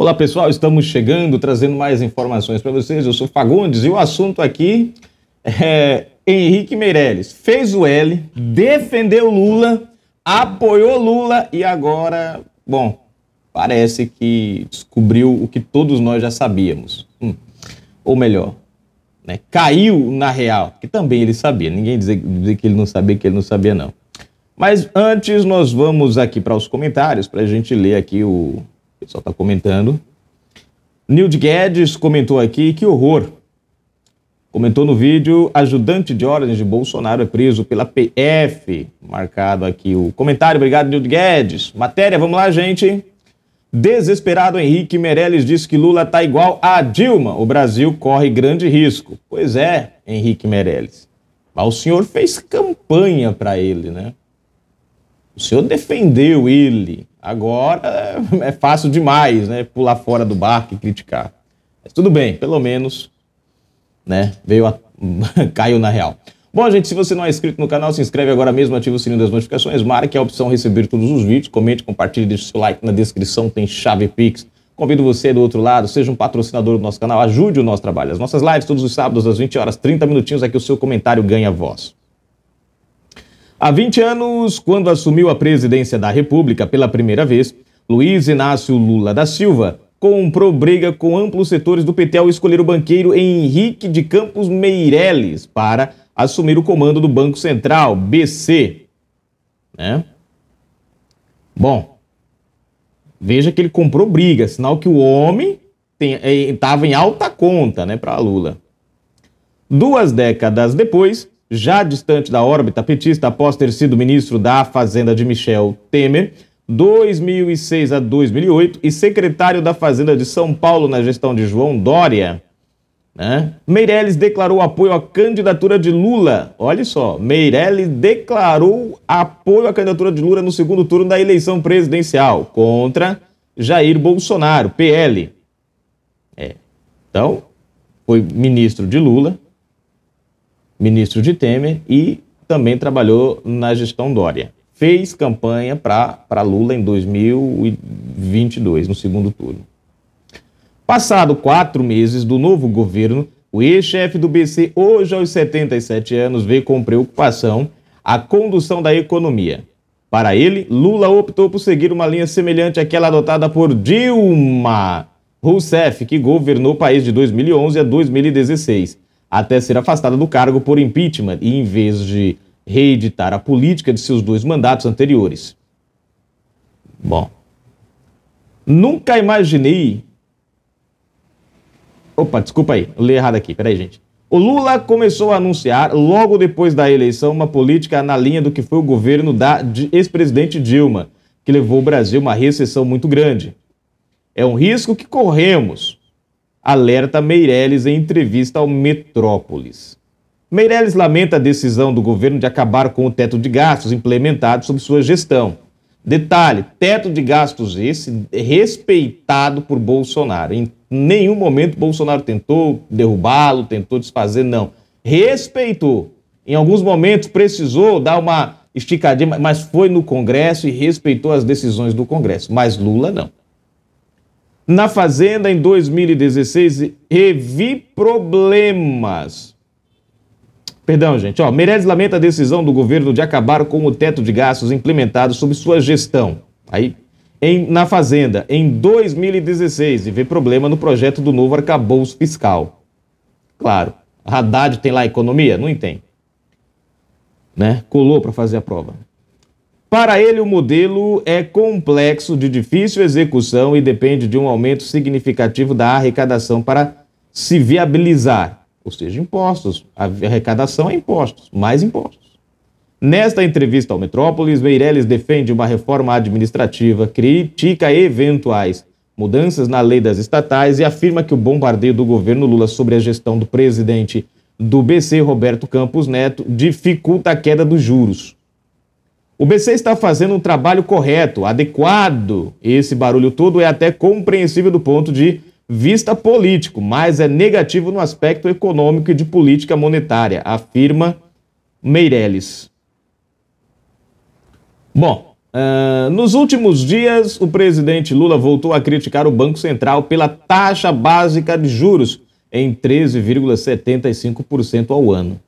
Olá pessoal, estamos chegando trazendo mais informações para vocês. Eu sou Fagundes e o assunto aqui é Henrique Meirelles. Fez o L, defendeu Lula, apoiou Lula e agora, bom, parece que descobriu o que todos nós já sabíamos. Hum. Ou melhor, né, caiu na real, que também ele sabia. Ninguém dizer, dizer que ele não sabia, que ele não sabia, não. Mas antes, nós vamos aqui para os comentários para a gente ler aqui o, o pessoal está comentando. Nilde Guedes comentou aqui, que horror. Comentou no vídeo, ajudante de ordens de Bolsonaro é preso pela PF. Marcado aqui o comentário. Obrigado, Nilde Guedes. Matéria, vamos lá, gente. Desesperado Henrique Meirelles diz que Lula está igual a Dilma. O Brasil corre grande risco. Pois é, Henrique Meirelles. Mas o senhor fez campanha para ele, né? O senhor defendeu ele. Agora é fácil demais, né? Pular fora do barco e criticar. Mas tudo bem, pelo menos, né? Veio a... caiu na real. Bom, gente, se você não é inscrito no canal, se inscreve agora mesmo, ativa o sininho das notificações, marque a opção receber todos os vídeos, comente, compartilhe, deixe seu like na descrição, tem chave Pix. Convido você do outro lado, seja um patrocinador do nosso canal, ajude o nosso trabalho. As nossas lives todos os sábados às 20 horas, 30 minutinhos, é que o seu comentário ganha voz. Há 20 anos, quando assumiu a presidência da República pela primeira vez, Luiz Inácio Lula da Silva comprou briga com amplos setores do PT ao escolher o banqueiro Henrique de Campos Meireles para assumir o comando do Banco Central, BC. Né? Bom, veja que ele comprou briga, sinal que o homem estava eh, em alta conta né, para Lula. Duas décadas depois, já distante da órbita petista após ter sido ministro da Fazenda de Michel Temer, 2006 a 2008 e secretário da Fazenda de São Paulo na gestão de João Dória. Né? Meirelles declarou apoio à candidatura de Lula. Olha só, Meirelles declarou apoio à candidatura de Lula no segundo turno da eleição presidencial contra Jair Bolsonaro, PL. É. Então, foi ministro de Lula, ministro de Temer, e também trabalhou na gestão Dória. Fez campanha para Lula em 2022, no segundo turno. Passado quatro meses do novo governo, o ex-chefe do BC, hoje aos 77 anos, vê com preocupação a condução da economia. Para ele, Lula optou por seguir uma linha semelhante àquela adotada por Dilma Rousseff, que governou o país de 2011 a 2016 até ser afastada do cargo por impeachment e em vez de reeditar a política de seus dois mandatos anteriores. Bom, nunca imaginei. Opa, desculpa aí, eu li errado aqui, peraí, gente. O Lula começou a anunciar, logo depois da eleição, uma política na linha do que foi o governo da ex-presidente Dilma, que levou o Brasil a uma recessão muito grande. É um risco que corremos, alerta Meirelles em entrevista ao Metrópolis. Meirelles lamenta a decisão do governo de acabar com o teto de gastos implementado sob sua gestão. Detalhe: teto de gastos esse respeitado por Bolsonaro. Em nenhum momento Bolsonaro tentou derrubá-lo, tentou desfazer, não. Respeitou. Em alguns momentos precisou dar uma esticadinha, mas foi no Congresso e respeitou as decisões do Congresso. Mas Lula não na Fazenda em 2016 e vi problemas. Perdão, gente. Ó, Meirelles lamenta a decisão do governo de acabar com o teto de gastos implementado sob sua gestão. Aí, em, na Fazenda, em 2016, e vê problema no projeto do novo arcabouço fiscal. Claro, Haddad tem lá economia? Não tem. Né? Colou para fazer a prova. Para ele, o modelo é complexo, de difícil execução e depende de um aumento significativo da arrecadação para se viabilizar, ou seja, impostos. A arrecadação é impostos, mais impostos. Nesta entrevista ao Metrópolis, Meirelles defende uma reforma administrativa, critica eventuais mudanças na lei das estatais e afirma que o bombardeio do governo Lula sobre a gestão do presidente do BC, Roberto Campos Neto, dificulta a queda dos juros. O BC está fazendo um trabalho correto, adequado. Esse barulho todo é até compreensível do ponto de vista político, mas é negativo no aspecto econômico e de política monetária, afirma Meirelles. Bom, uh, nos últimos dias, o presidente Lula voltou a criticar o Banco Central pela taxa básica de juros em 13,75% ao ano.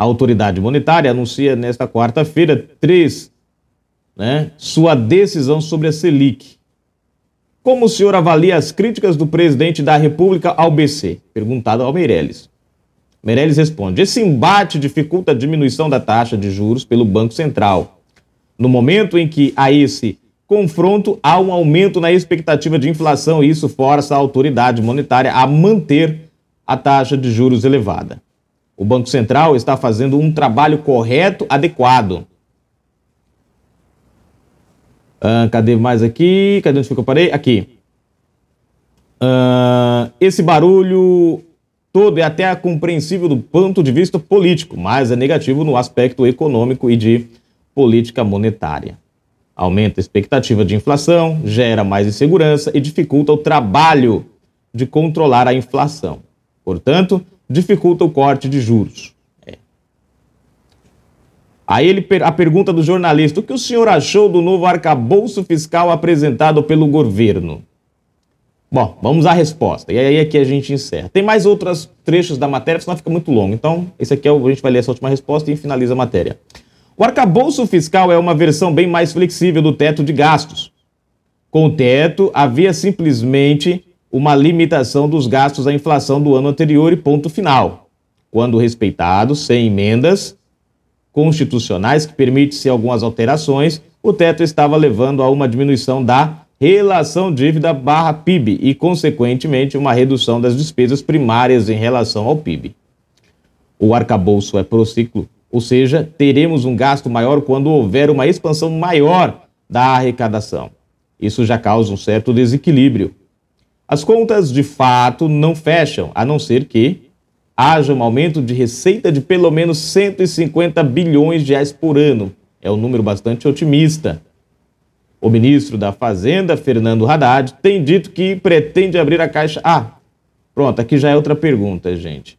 A autoridade monetária anuncia nesta quarta-feira, três, né, sua decisão sobre a Selic. Como o senhor avalia as críticas do presidente da República ao BC? Perguntado ao Meirelles. Meirelles responde: Esse embate dificulta a diminuição da taxa de juros pelo Banco Central. No momento em que há esse confronto, há um aumento na expectativa de inflação e isso força a autoridade monetária a manter a taxa de juros elevada o Banco Central está fazendo um trabalho correto, adequado. Uh, cadê mais aqui? Cadê onde ficou Eu parei? Aqui. Uh, esse barulho todo é até compreensível do ponto de vista político, mas é negativo no aspecto econômico e de política monetária. Aumenta a expectativa de inflação, gera mais insegurança e dificulta o trabalho de controlar a inflação. Portanto, dificulta o corte de juros. É. Aí ele, a pergunta do jornalista: o que o senhor achou do novo arcabouço fiscal apresentado pelo governo? Bom, vamos à resposta. E aí é que a gente encerra. Tem mais outros trechos da matéria, senão fica muito longo. Então, esse aqui é o, a gente vai ler essa última resposta e finaliza a matéria. O arcabouço fiscal é uma versão bem mais flexível do teto de gastos. Com o teto, havia simplesmente uma limitação dos gastos à inflação do ano anterior e ponto final, quando respeitado, sem emendas constitucionais que permite-se algumas alterações, o teto estava levando a uma diminuição da relação dívida barra PIB e, consequentemente, uma redução das despesas primárias em relação ao PIB. O arcabouço é prociclo, ou seja, teremos um gasto maior quando houver uma expansão maior da arrecadação. Isso já causa um certo desequilíbrio, as contas de fato não fecham, a não ser que haja um aumento de receita de pelo menos 150 bilhões de reais por ano. É um número bastante otimista. O ministro da Fazenda, Fernando Haddad, tem dito que pretende abrir a caixa. Ah, pronto, aqui já é outra pergunta, gente.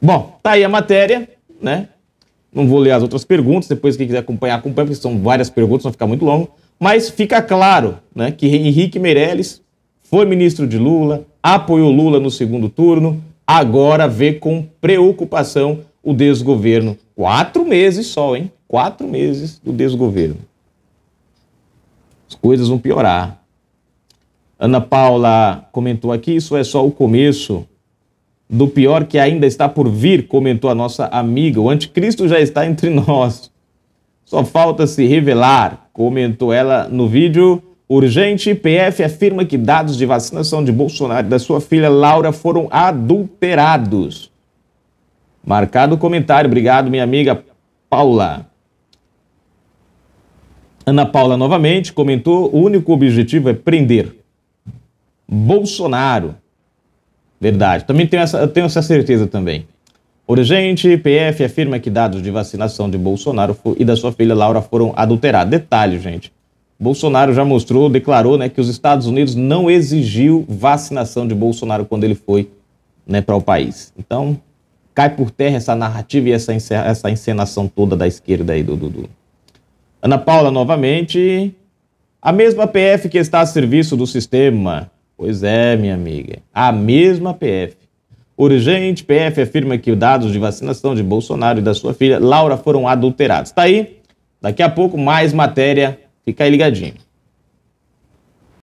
Bom, tá aí a matéria, né? Não vou ler as outras perguntas, depois quem quiser acompanhar, acompanha, porque são várias perguntas, não ficar muito longo. Mas fica claro né, que Henrique Meirelles foi ministro de Lula, apoiou Lula no segundo turno, agora vê com preocupação o desgoverno. Quatro meses só, hein? Quatro meses do desgoverno. As coisas vão piorar. Ana Paula comentou aqui: isso é só o começo do pior que ainda está por vir, comentou a nossa amiga. O anticristo já está entre nós. Só falta se revelar, comentou ela no vídeo. Urgente, PF afirma que dados de vacinação de Bolsonaro e da sua filha Laura foram adulterados. Marcado o comentário, obrigado, minha amiga Paula. Ana Paula novamente comentou: o único objetivo é prender Bolsonaro. Verdade, também tenho essa, tenho essa certeza também. Urgente, PF afirma que dados de vacinação de Bolsonaro e da sua filha Laura foram adulterados. Detalhe, gente. Bolsonaro já mostrou, declarou, né, que os Estados Unidos não exigiu vacinação de Bolsonaro quando ele foi, né, para o país. Então, cai por terra essa narrativa e essa, essa encenação toda da esquerda aí do Dudu. Ana Paula novamente, a mesma PF que está a serviço do sistema. Pois é, minha amiga, a mesma PF urgente. PF afirma que os dados de vacinação de Bolsonaro e da sua filha Laura foram adulterados. Tá aí. Daqui a pouco mais matéria. Fica aí ligadinho.